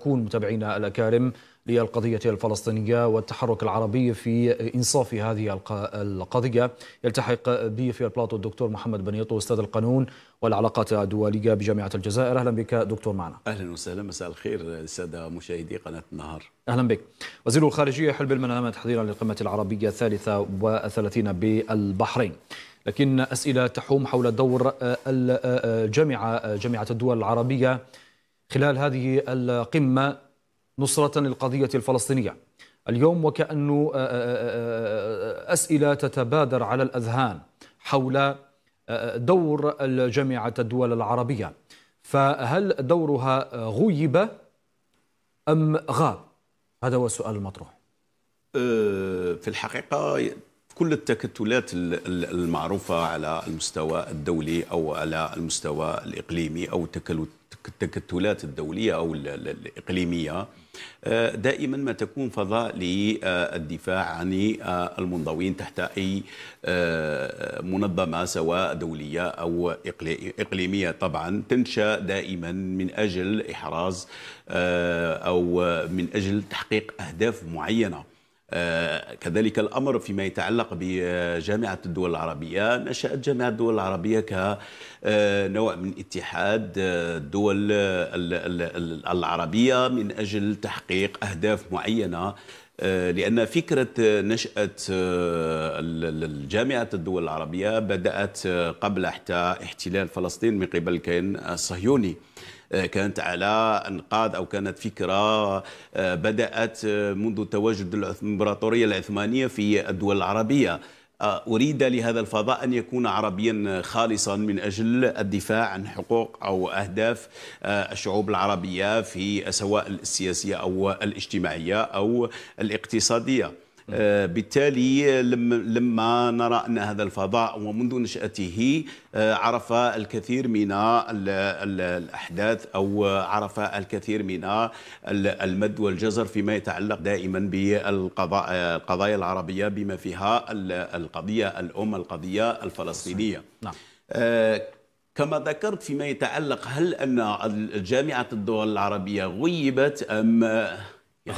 تكون متابعينا الأكارم للقضية الفلسطينية والتحرك العربي في إنصاف هذه القضية يلتحق بي في البلاطو الدكتور محمد بنيطو أستاذ القانون والعلاقات الدولية بجامعة الجزائر أهلا بك دكتور معنا أهلا وسهلا مساء الخير سادة مشاهدي قناة النهار أهلا بك وزير الخارجية حلب المنامة تحضيرا للقمة العربية الثالثة والثلاثين بالبحرين لكن أسئلة تحوم حول دور الجامعة جامعة الدول العربية خلال هذه القمة نصرة للقضية الفلسطينية اليوم وكأنه آه، آه، آه، أسئلة تتبادر على الأذهان حول دور جامعة الدول العربية فهل دورها غيب أم غاب؟ هذا هو السؤال المطروح في الحقيقة كل التكتلات المعروفة على المستوى الدولي أو على المستوى الإقليمي أو التكتلات الدولية أو الإقليمية آه، دائما ما تكون فضاء للدفاع عن آه، المنضوين تحت أي آه، منظمة سواء دولية أو إقليمية طبعا تنشأ دائما من أجل إحراز أو من أجل تحقيق أهداف معينة آه، كذلك الأمر فيما يتعلق بجامعة الدول العربية نشأت جامعة الدول العربية كنوع آه، من اتحاد آه، الدول العربية من أجل تحقيق أهداف معينة لأن فكرة نشأة جامعة الدول العربية بدأت قبل حتى احتلال فلسطين من قبل الكيان الصهيوني آه، كانت على انقاذ او كانت فكره آه، بدات آه، منذ تواجد الامبراطوريه العثمانيه في الدول العربيه أريد لهذا الفضاء أن يكون عربيا خالصا من أجل الدفاع عن حقوق أو أهداف الشعوب العربية في سواء السياسية أو الاجتماعية أو الاقتصادية آه، بالتالي لما نرى أن هذا الفضاء ومنذ نشأته آه، عرف الكثير من الأحداث أو عرف الكثير من المد والجزر فيما يتعلق دائما بالقضايا العربية بما فيها القضية الأم القضية الفلسطينية نعم. آه، كما ذكرت فيما يتعلق هل أن جامعة الدول العربية غيبت أم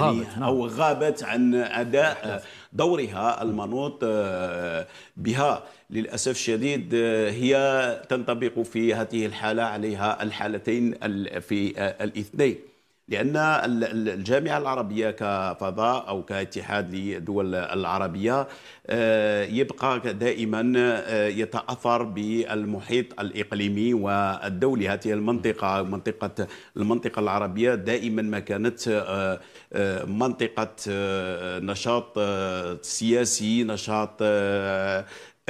يعني غابت. أو نعم. غابت عن أداء دورها المنوط آه، بها للأسف الشديد آه، هي تنطبق في هذه الحالة عليها الحالتين في آه، الاثنين لان الجامعه العربيه كفضاء او كاتحاد للدول العربيه آه، يبقى دائما آه، يتاثر بالمحيط الاقليمي والدولي هذه المنطقه منطقه المنطقه العربيه دائما ما كانت آه، منطقه نشاط سياسي نشاط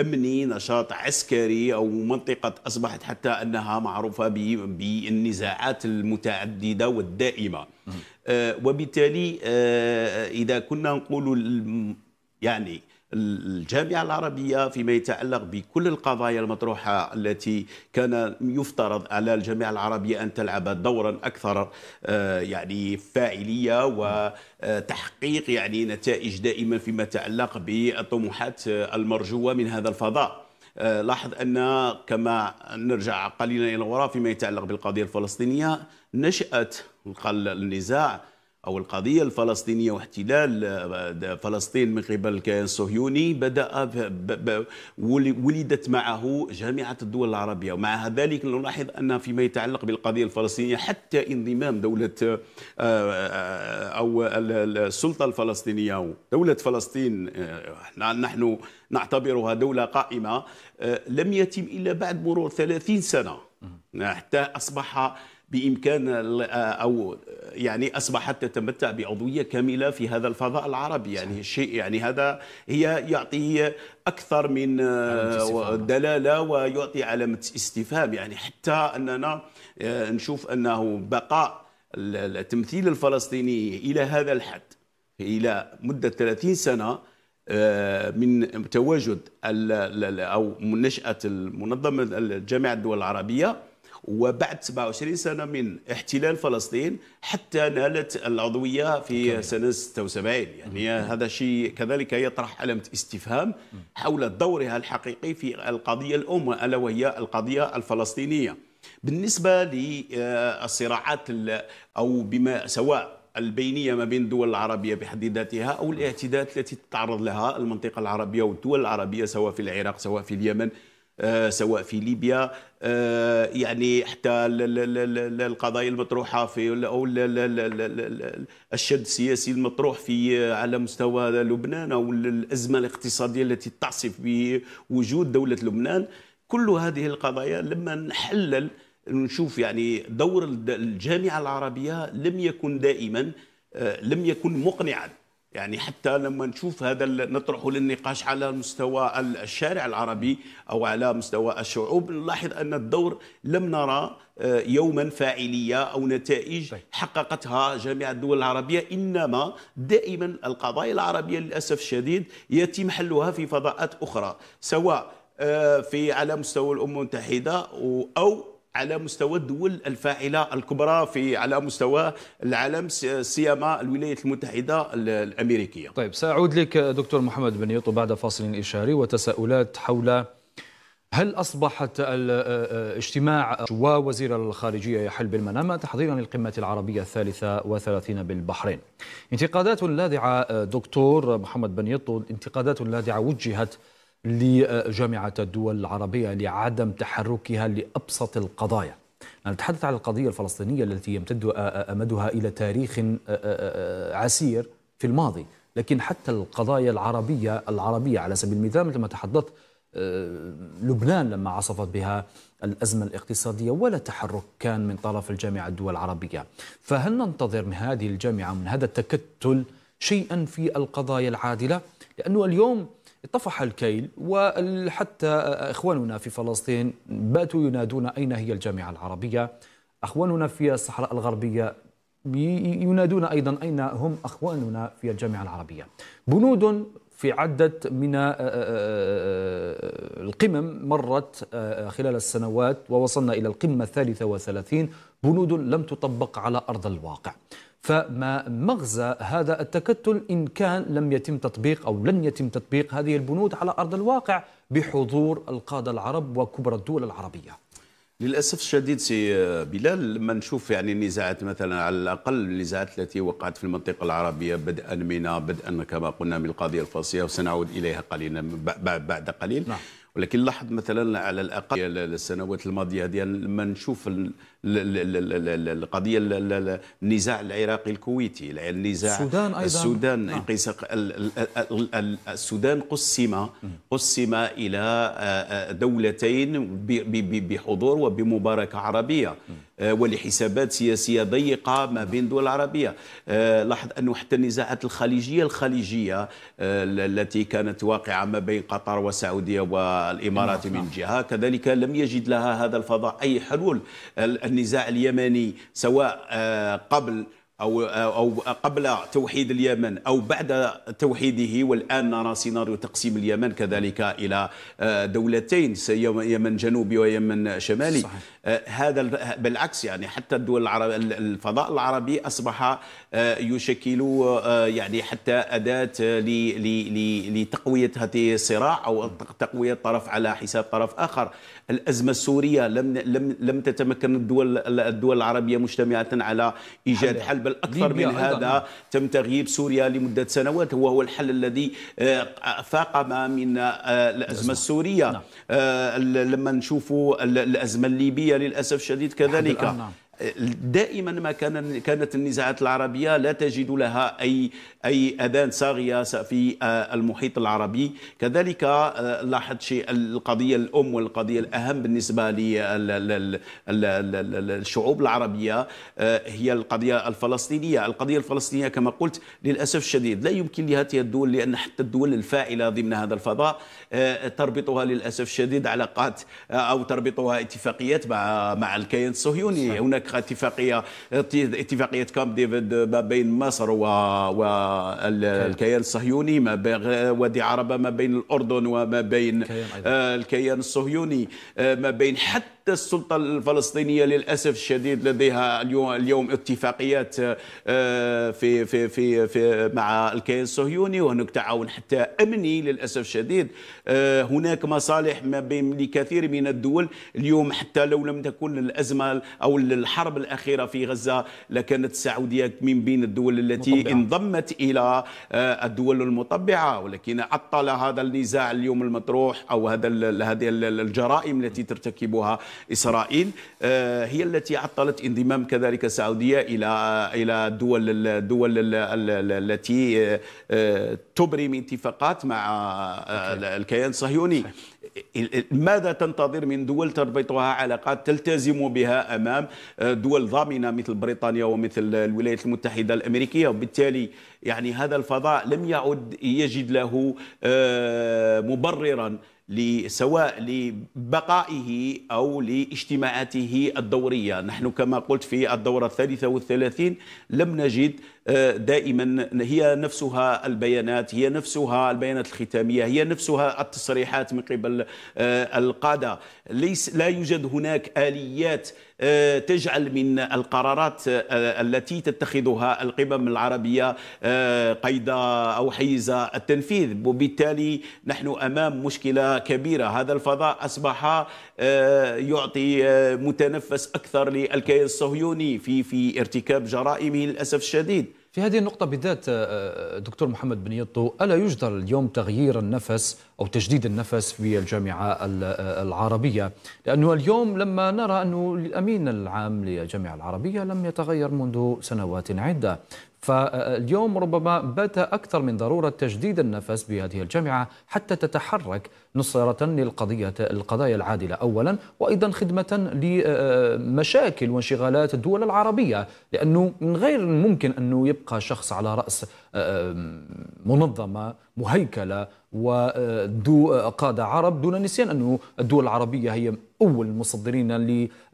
امني نشاط عسكري او منطقه اصبحت حتى انها معروفه بالنزاعات المتعدده والدائمه آه وبالتالي آه، اذا كنا نقول يعني الجامعة العربية فيما يتعلق بكل القضايا المطروحة التي كان يفترض على الجامعة العربية أن تلعب دورا أكثر آه، يعني فاعلية وتحقيق يعني نتائج دائما فيما يتعلق بالطموحات المرجوة من هذا الفضاء آه، لاحظ أن كما نرجع قليلا إلى الوراء فيما يتعلق بالقضية الفلسطينية نشأت النزاع أو القضية الفلسطينية واحتلال آه، فلسطين من قبل الكيان الصهيوني بدأ ولدت معه جامعة الدول العربية ومع ذلك نلاحظ أن فيما يتعلق بالقضية الفلسطينية حتى انضمام دولة آه، آه، أو السلطة الفلسطينية أو دولة فلسطين نحن نعتبرها دولة قائمة لم يتم إلا بعد مرور 30 سنة حتى أصبح بإمكان أو يعني أصبحت تتمتع بعضوية كاملة في هذا الفضاء العربي يعني شيء يعني هذا هي يعطي أكثر من آه، دلالة ويعطي علامة استفهام يعني حتى أننا آه، نشوف أنه بقاء التمثيل الفلسطيني إلى هذا الحد إلى مدة 30 سنة آه، من تواجد أو من نشأة المنظمة الجامعة الدول العربية وبعد 27 سنة من احتلال فلسطين حتى نالت العضوية في سنة 76 يعني هذا شيء كذلك يطرح علامة استفهام حول دورها الحقيقي في القضية الأم ألا وهي القضية الفلسطينية بالنسبة للصراعات أو بما سواء البينية ما بين الدول العربية بحد ذاتها أو الاعتداءات التي تتعرض لها المنطقة العربية والدول العربية سواء في العراق سواء في اليمن آه، سواء في ليبيا آه، يعني حتى القضايا المطروحه في او الشد السياسي المطروح في آه، على مستوى لبنان او الازمه الاقتصاديه التي تعصف بوجود دوله لبنان كل هذه القضايا لما نحلل نشوف يعني دور الجامعه العربيه لم يكن دائما لم يكن مقنعا يعني حتى لما نشوف هذا نطرحه للنقاش على مستوى الشارع العربي او على مستوى الشعوب نلاحظ ان الدور لم نرى آه، يوما فاعليه او نتائج طيب. حققتها جامعه الدول العربيه انما دائما القضايا العربيه للاسف الشديد يتم حلها في فضاءات اخرى سواء آه، في على مستوى الامم المتحده او على مستوى الدول الفاعلة الكبرى في على مستوى العالم سيما الولايات المتحدة الأمريكية طيب سأعود لك دكتور محمد بنيط بعد فاصل إشاري وتساؤلات حول هل أصبحت الاجتماع ووزير الخارجية يحل بالمنامة تحضيرا للقمة العربية الثالثة وثلاثين بالبحرين انتقادات لاذعة دكتور محمد بنيط انتقادات لاذعة وجهت لجامعة الدول العربية لعدم تحركها لأبسط القضايا نتحدث عن القضية الفلسطينية التي يمتد أمدها إلى تاريخ عسير في الماضي لكن حتى القضايا العربية العربية على سبيل المثال مثل ما تحدثت لبنان لما عصفت بها الأزمة الاقتصادية ولا تحرك كان من طرف الجامعة الدول العربية فهل ننتظر من هذه الجامعة من هذا التكتل شيئا في القضايا العادلة لأنه اليوم طفح الكيل وحتى إخواننا في فلسطين باتوا ينادون أين هي الجامعة العربية أخواننا في الصحراء الغربية ينادون أيضا أين هم أخواننا في الجامعة العربية بنود في عدة من آه، آه، آه، القمم مرت خلال السنوات ووصلنا إلى القمة الثالثة وثلاثين بنود لم تطبق على أرض الواقع فما مغزى هذا التكتل إن كان لم يتم تطبيق أو لن يتم تطبيق هذه البنود على أرض الواقع بحضور القادة العرب وكبرى الدول العربية للاسف الشديد سي بلال لما نشوف يعني النزاعات مثلا على الاقل النزاعات التي وقعت في المنطقه العربيه بدءا من بدءا كما قلنا من القضيه الفرنسيه وسنعود اليها قليلا بعد قليل نعم. ولكن لاحظ مثلا على الاقل السنوات الماضيه هذه لما نشوف القضيه النزاع العراقي الكويتي النزاع السودان ايضا السودان نعم. السودان قسم قسم الى آه، آه، دولتين بحضور وبمباركه عربيه آه، ولحسابات سياسية ضيقة ما بين دول العربية لاحظ أنه حتى النزاعات الخليجية الخليجية التي كانت واقعة ما بين قطر والسعودية والإمارات نعم، من نعم. جهة كذلك لم يجد لها هذا الفضاء أي حلول النزاع اليمني سواء آه، قبل أو, آه، أو قبل توحيد اليمن أو بعد توحيده والآن نرى سيناريو تقسيم اليمن كذلك إلى آه، دولتين يمن جنوبي ويمن شمالي صحيح. هذا بالعكس يعني حتى الدول العرب الفضاء العربي أصبح يشكل يعني حتى أداة لتقوية هذه الصراع أو تقوية طرف على حساب طرف آخر الازمه السوريه لم لم لم تتمكن الدول الدول العربيه مجتمعه على ايجاد حل بل اكثر من هذا تم تغييب سوريا لمده سنوات وهو الحل الذي آه، فاقم من آه، الازمه السوريه نعم. آه، لما نشوفوا الازمه الليبيه للاسف الشديد كذلك دائما ما كان كانت النزاعات العربيه لا تجد لها اي اي اذان صاغيه في آه، المحيط العربي كذلك آه، لاحظ شيء القضيه الام والقضيه الاهم بالنسبه للشعوب آه، العربيه هي القضيه الفلسطينيه القضيه الفلسطينيه كما قلت للاسف الشديد لا يمكن لهذه الدول لان حتى الدول الفاعله ضمن هذا الفضاء تربطها للاسف الشديد علاقات او تربطها اتفاقيات مع مع الكيان الصهيوني هناك اتفاقيه اتفاقيه كامب ديفيد ما بين مصر والكيان الصهيوني ما بين وادي عربه ما بين الاردن وما بين الكيان آه، الصهيوني آه، ما بين حتى السلطة الفلسطينية للأسف الشديد لديها اليوم اليوم اتفاقيات آه، في في في, في مع الكيان الصهيوني وهناك تعاون حتى أمني للأسف الشديد هناك مصالح ما بين لكثير من الدول اليوم حتى لو لم تكن الأزمة أو الحرب الأخيرة في غزة لكانت السعودية من بين الدول التي مطبعة. انضمت إلى آه، الدول المطبعة ولكن عطل هذا النزاع اليوم المطروح أو هذا هذه الجرائم التي ترتكبها إسرائيل آه، هي التي عطلت انضمام كذلك السعودية إلى إلى الدول الدول التي آه، تبرم اتفاقات مع الكيان الصهيوني ماذا تنتظر من دول تربطها علاقات تلتزم بها امام آه، دول ضامنه مثل بريطانيا ومثل الولايات المتحده الامريكيه وبالتالي يعني هذا الفضاء لم يعد يجد له آه، مبررا سواء لبقائه او لاجتماعاته الدوريه، نحن كما قلت في الدوره الثالثه والثلاثين لم نجد آه، دائما هي نفسها البيانات هي نفسها البيانات الختامية هي نفسها التصريحات من قبل آه، القادة ليس لا يوجد هناك آليات آه، تجعل من القرارات التي تتخذها القمم العربية قيد أو حيز التنفيذ وبالتالي نحن أمام مشكلة كبيرة هذا الفضاء أصبح يعطي متنفس أكثر للكيان الصهيوني في في ارتكاب جرائمه للأسف الشديد في هذه النقطة بالذات آه، آه، دكتور محمد بن يطو ألا يجدر اليوم تغيير النفس أو تجديد النفس في الجامعة آه، العربية لأنه اليوم لما نرى أنه الأمين العام للجامعة العربية لم يتغير منذ سنوات عدة فاليوم ربما بات أكثر من ضرورة تجديد النفس بهذه الجامعة حتى تتحرك نصرة للقضية القضايا العادلة أولا وأيضا خدمة لمشاكل وانشغالات الدول العربية لأنه من غير الممكن أنه يبقى شخص على رأس آه، منظمة مهيكله ودو قاده عرب دون نسيان انه الدول العربيه هي اول المصدرين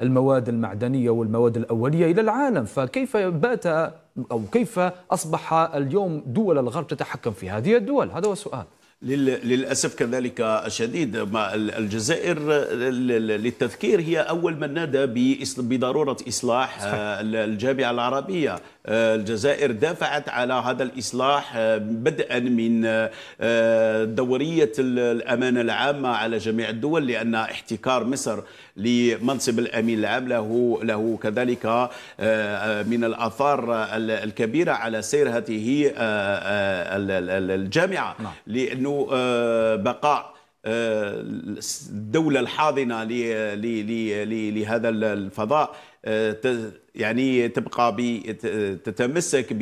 للمواد المعدنيه والمواد الاوليه الى العالم فكيف بات او كيف اصبح اليوم دول الغرب تتحكم في هذه الدول هذا هو السؤال للأسف كذلك الشديد الجزائر للتذكير هي أول من نادى بضرورة إصلاح آه، الجامعة العربية آه، الجزائر دافعت على هذا الإصلاح آه، بدءا من دورية الأمانة العامة على جميع الدول لأن احتكار مصر لمنصب الأمين العام له له كذلك من الآثار الكبيرة على سير هذه الجامعة نعم. لأنه انه آه، بقاء آه، الدوله الحاضنه لهذا الفضاء آه، يعني تبقى تتمسك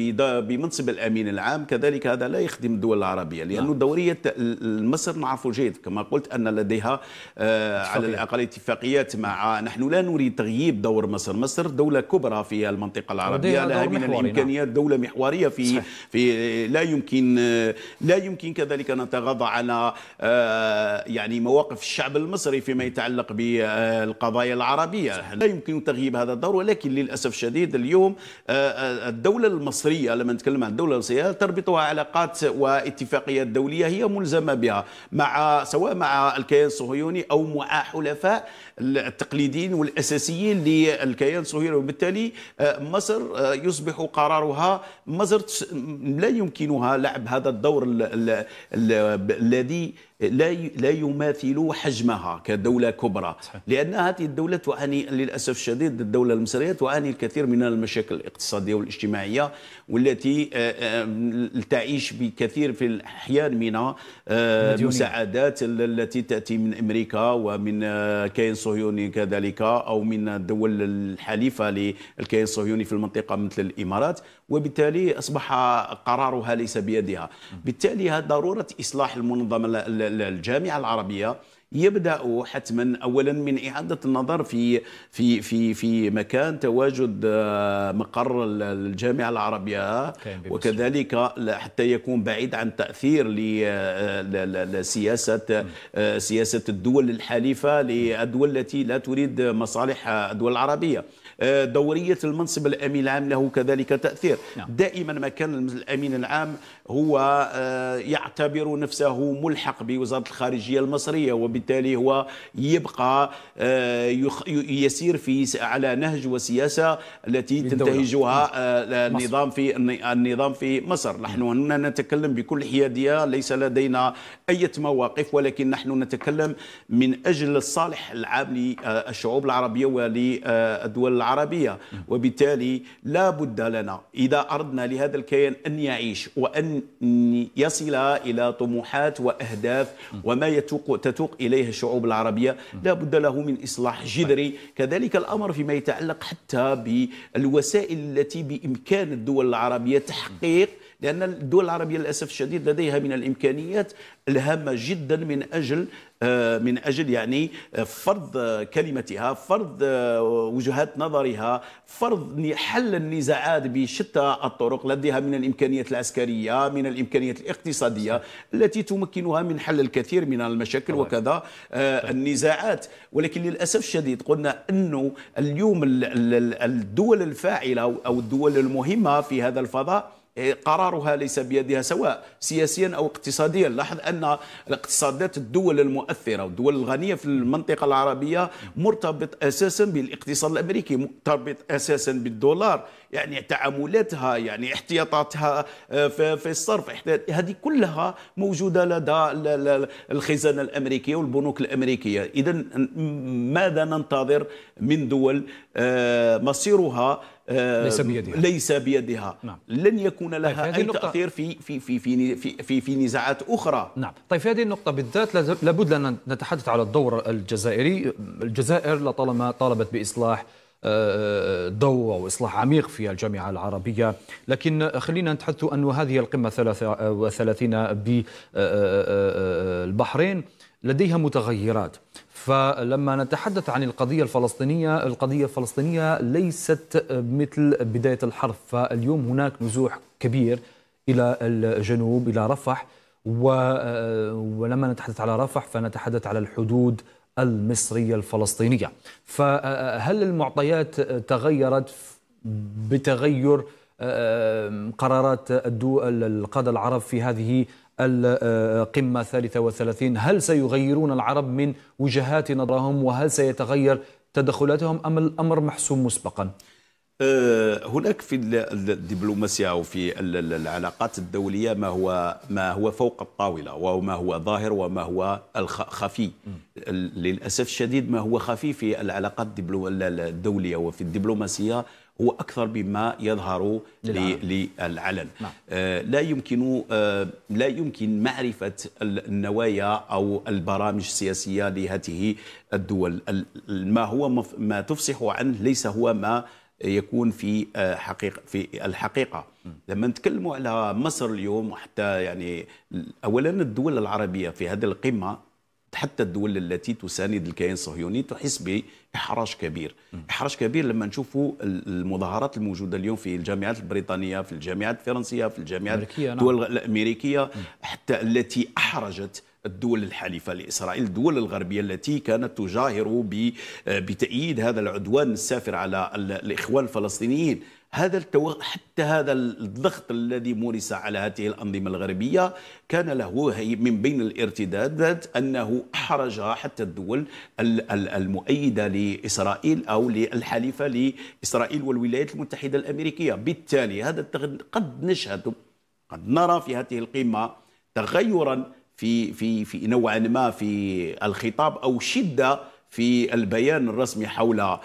بمنصب الامين العام كذلك هذا لا يخدم الدول العربيه لانه نعم. دوريه مصر نعرف جيد كما قلت ان لديها آه، على الاقل اتفاقيات مع نحن لا نريد تغييب دور مصر مصر دوله كبرى في المنطقه العربيه لها من الامكانيات نعم. دوله محوريه في صحيح. في لا يمكن آه، لا يمكن كذلك ان نتغاضى على آه، يعني مواقف الشعب المصري فيما يتعلق بالقضايا العربيه لا يمكن تغييب هذا الدور ولكن للاسف للاسف الشديد اليوم آه، آه، الدوله المصريه لما نتكلم عن الدوله المصريه تربطها علاقات واتفاقيات دوليه هي ملزمه بها مع سواء مع الكيان الصهيوني او مع حلفاء التقليديين والاساسيين للكيان الصهيوني وبالتالي آه، مصر آه، يصبح قرارها مصر لا يمكنها لعب هذا الدور الذي لا لا يماثل حجمها كدولة كبرى لأن هذه الدولة تعاني للأسف الشديد الدولة المصرية تعاني الكثير من المشاكل الاقتصادية والاجتماعية والتي آه، تعيش بكثير في الأحيان من المساعدات التي تأتي من أمريكا ومن كيان الصهيوني كذلك أو من الدول الحليفة للكيان الصهيوني في المنطقة مثل الإمارات وبالتالي أصبح قرارها ليس بيدها بالتالي ضرورة إصلاح المنظمة الجامعة العربية يبدأ حتما أولا من إعادة النظر في في في في مكان تواجد آه، مقر الجامعة العربية وكذلك حتى يكون بعيد عن تأثير آه، لسياسة آه، سياسة الدول الحليفة للدول التي لا تريد مصالح الدول العربية آه، دورية المنصب الأمين العام له كذلك تأثير نعم. دائما ما كان الأمين العام هو آه، يعتبر نفسه ملحق بوزارة الخارجية المصرية وبالتالي هو يبقى آه، يسير في على نهج وسياسة التي تنتهجها نعم. النظام في النظام في مصر نعم. نحن هنا نتكلم بكل حيادية ليس لدينا أي مواقف ولكن نحن نتكلم من أجل الصالح العام للشعوب العربية وللدول العربية العربية وبالتالي لا بد لنا إذا أردنا لهذا الكيان أن يعيش وأن يصل إلى طموحات وأهداف وما يتوق تتوق إليه الشعوب العربية لا بد له من إصلاح جذري كذلك الأمر فيما يتعلق حتى بالوسائل التي بإمكان الدول العربية تحقيق لأن الدول العربية للأسف الشديد لديها من الإمكانيات الهامة جدا من أجل آه، من أجل يعني آه، فرض كلمتها فرض آه، وجهات نظرها فرض حل النزاعات بشتى الطرق لديها من الإمكانيات العسكرية من الإمكانيات الاقتصادية التي تمكنها من حل الكثير من المشاكل وكذا النزاعات ولكن للأسف الشديد قلنا أنه اليوم الدول الفاعلة أو الدول المهمة في هذا الفضاء إيه، قرارها ليس بيدها سواء سياسيا او اقتصاديا لاحظ ان اقتصادات الدول المؤثره والدول الغنيه في المنطقه العربيه مرتبط اساسا بالاقتصاد الامريكي مرتبط اساسا بالدولار يعني تعاملاتها يعني احتياطاتها آه، في الصرف هذه كلها موجوده لدى الخزانه الامريكيه والبنوك الامريكيه اذا ماذا ننتظر من دول آه، مصيرها ليس بيدها ليس بيدها نعم. لن يكون طيب، لها طيب اي النقطة... تاثير في في في في في في نزاعات اخرى نعم طيب في هذه النقطه بالذات لابد لنا نتحدث على الدور الجزائري الجزائر لطالما طالبت باصلاح ضوء آه، آه، او اصلاح عميق في الجامعه العربيه لكن خلينا نتحدث ان هذه القمه 33 بالبحرين لديها متغيرات فلما نتحدث عن القضية الفلسطينية القضية الفلسطينية ليست مثل بداية الحرب فاليوم هناك نزوح كبير إلى الجنوب إلى رفح ولما نتحدث على رفح فنتحدث على الحدود المصرية الفلسطينية فهل المعطيات تغيرت بتغير قرارات القادة العرب في هذه القمة 33 هل سيغيرون العرب من وجهات نظرهم وهل سيتغير تدخلاتهم أم الأمر محسوم مسبقا؟ أه، هناك في الدبلوماسية أو في العلاقات الدولية ما هو ما هو فوق الطاولة وما هو ظاهر وما هو خفي للأسف الشديد ما هو خفي في العلاقات الدولية وفي الدبلوماسية هو اكثر مما يظهر للعلن نعم. آه لا يمكن آه لا يمكن معرفه النوايا او البرامج السياسيه لهذه الدول ما هو ما تفصح عنه ليس هو ما يكون في آه، حقيقه في الحقيقه لما نتكلموا على مصر اليوم وحتى يعني اولا الدول العربيه في هذه القمه حتى الدول التي تساند الكيان الصهيوني تحس باحراج كبير احراج كبير لما نشوفوا المظاهرات الموجوده اليوم في الجامعات البريطانيه في الجامعات الفرنسيه في الجامعات نعم. الدول الامريكيه حتى التي احرجت الدول الحليفة لإسرائيل الدول الغربية التي كانت تجاهر بتأييد هذا العدوان السافر على الإخوان الفلسطينيين هذا التو... حتى هذا الضغط الذي مورس على هذه الأنظمة الغربية كان له من بين الارتدادات أنه أحرج حتى الدول المؤيدة لإسرائيل أو الحليفة لإسرائيل والولايات المتحدة الأمريكية بالتالي هذا التغ... قد نشهد قد نرى في هذه القمة تغيرا في في في نوعا ما في الخطاب او شده في البيان الرسمي حول آه،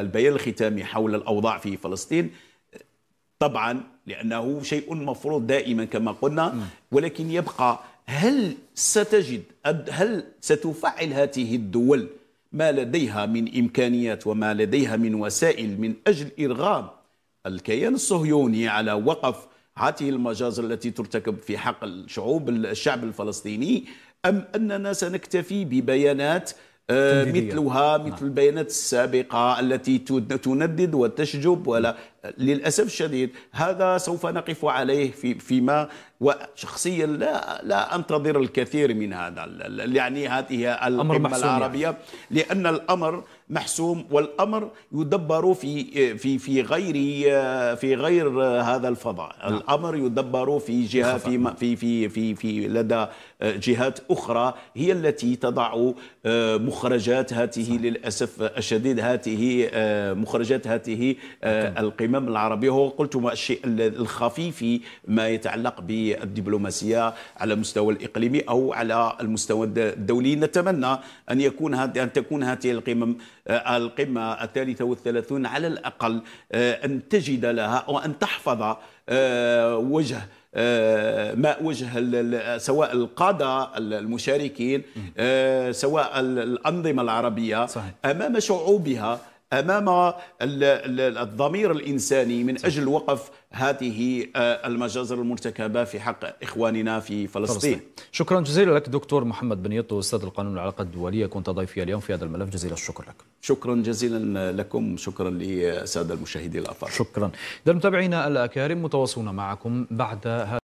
البيان الختامي حول الاوضاع في فلسطين طبعا لانه شيء مفروض دائما كما قلنا ولكن يبقى هل ستجد هل ستفعل هذه الدول ما لديها من امكانيات وما لديها من وسائل من اجل ارغام الكيان الصهيوني على وقف هذه المجازر التي ترتكب في حق الشعوب الشعب الفلسطيني أم أننا سنكتفي ببيانات آه، مثلها نعم. مثل البيانات السابقة التي تندد وتشجب ولا نعم. للأسف الشديد هذا سوف نقف عليه في فيما وشخصيا لا لا أنتظر الكثير من هذا يعني هذه القمه العربية لأن الأمر محسوم والامر يدبر في في في غير في غير هذا الفضاء نعم. الامر يدبر في جهه في في في في, في لدى آه، جهات اخرى هي التي تضع آه، مخرجات هذه للاسف الشديد هذه آه، مخرجات هذه القمم العربيه هو قلت الشيء الخفي في ما يتعلق بالدبلوماسيه على المستوى الاقليمي او على المستوى الدولي نتمنى ان يكون ان تكون هذه القمم آه، القمة الثالثة والثلاثون على الأقل آه، أن تجد لها وأن تحفظ آه، وجه ما وجه سواء القادة المشاركين سواء الأنظمة العربية أمام شعوبها امام الضمير الانساني من اجل وقف هذه آه، المجازر المرتكبه في حق اخواننا في فلسطين. فلسطين. شكرا جزيلا لك دكتور محمد بنيطو استاذ القانون والعلاقات الدوليه كنت ضيفي اليوم في هذا الملف جزيل الشكر لك. شكرا جزيلا لكم شكرا للساده المشاهدين الافاضل. شكرا. اذا متابعينا الاكارم متواصلون معكم بعد هذا